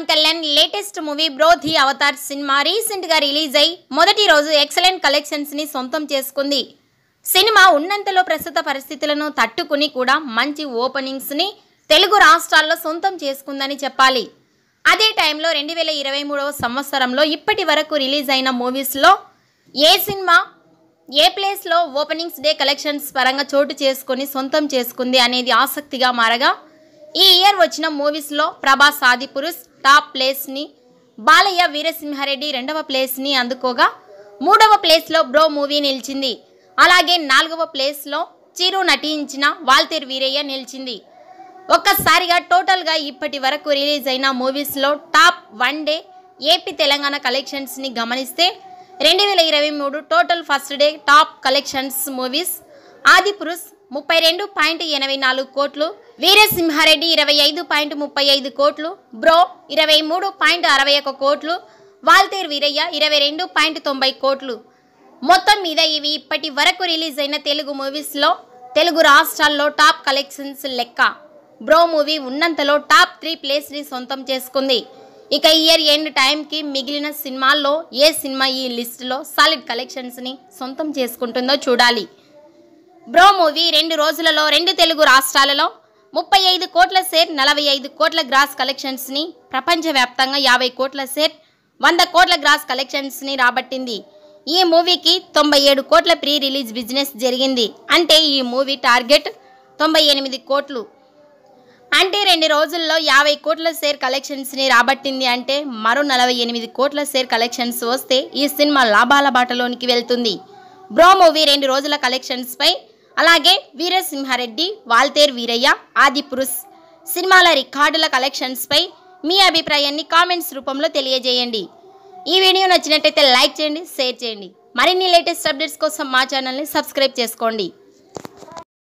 Pawan Kalyan latest movie Bro the Avatar సినిమా recent గా release అయి మొదటి రోజు ఎక్సలెంట్ కలెక్షన్స్ ని సొంతం చేసుకుంది సినిమా ఉన్నంతలో ప్రస్తుత పరిస్థితులను తట్టుకుని కూడా మంచి ఓపెనింగ్స్ ని తెలుగు రాష్ట్రాల్లో సొంతం చేసుకుందని చెప్పాలి అదే టైంలో రెండు వేల ఇరవై మూడవ సంవత్సరంలో ఇప్పటి వరకు రిలీజ్ అయిన మూవీస్లో ఏ సినిమా ఏ ప్లేస్లో ఓపెనింగ్స్ డే కలెక్షన్స్ పరంగా చోటు చేసుకొని సొంతం చేసుకుంది అనేది ఆసక్తిగా మారగా ఈ ఇయర్ వచ్చిన మూవీస్లో ప్రభాస్ ఆదిపురుష్ టాప్ ప్లేస్ని బాలయ్య వీరసింహారెడ్డి రెండవ ప్లేస్ని అందుకోగా మూడవ ప్లేస్లో బ్రో మూవీ నిలిచింది అలాగే నాలుగవ ప్లేస్లో చిరు నటించిన వాల్తేరు వీరయ్య నిలిచింది ఒక్కసారిగా టోటల్గా ఇప్పటి వరకు రిలీజ్ అయిన మూవీస్లో top one day AP Telangana కలెక్షన్స్ని గమనిస్తే రెండు వేల ఇరవై మూడు total first day top collections movies Adipurush ముప్పై రెండు పాయింట్ ఎనభై నాలుగు కోట్లు వీరసింహారెడ్డి ఇరవై ఐదు పాయింట్ ముప్పై ఐదు కోట్లు బ్రో ఇరవై మూడు పాయింట్ అరవై ఒక కోట్లు వాల్తేర్ వీరయ్య ఇరవై రెండు పాయింట్ తొంభై కోట్లు మొత్తం మీద ఇవి ఇప్పటి వరకు రిలీజ్ అయిన తెలుగు మూవీస్లో తెలుగు రాష్ట్రాల్లో టాప్ కలెక్షన్స్ లెక్క బ్రో మూవీ ఉన్నంతలో టాప్ త్రీ ప్లేస్ని సొంతం చేసుకుంది ఇక ఇయర్ ఎండ్ టైంకి మిగిలిన సినిమాల్లో ఏ సినిమా ఈ లిస్టులో సాలిడ్ కలెక్షన్స్ని సొంతం చేసుకుంటుందో చూడాలి బ్రో మూవీ రెండు రోజులలో రెండు తెలుగు రాష్ట్రాలలో ముప్పై ఐదు కోట్ల షేర్ నలభై ఐదు కోట్ల గ్రాస్ కలెక్షన్స్ని ప్రపంచవ్యాప్తంగా యాభై కోట్ల షేర్ వంద కోట్ల గ్రాస్ కలెక్షన్స్ని రాబట్టింది ఈ మూవీకి తొంభై ఏడు కోట్ల ప్రీ రిలీజ్ బిజినెస్ జరిగింది అంటే ఈ మూవీ టార్గెట్ తొంభై ఎనిమిది కోట్లు అంటే రెండు రోజుల్లో యాభై కోట్ల షేర్ కలెక్షన్స్ని రాబట్టింది అంటే మరో నలభై ఎనిమిది కోట్ల షేర్ కలెక్షన్స్ వస్తే ఈ సినిమా లాభాల బాటలోనికి వెళ్తుంది బ్రో మూవీ రెండు రోజుల కలెక్షన్స్పై అలాగే వీరసింహారెడ్డి వాల్తేర్ వీరయ్య ఆదిపురుష్ సినిమాల రికార్డుల కలెక్షన్స్పై మీ అభిప్రాయాన్ని కామెంట్స్ రూపంలో తెలియజేయండి ఈ వీడియో నచ్చినట్టయితే లైక్ చేయండి షేర్ చేయండి మరిన్ని లేటెస్ట్ అప్డేట్స్ కోసం మా ఛానల్ని సబ్స్క్రైబ్ చేసుకోండి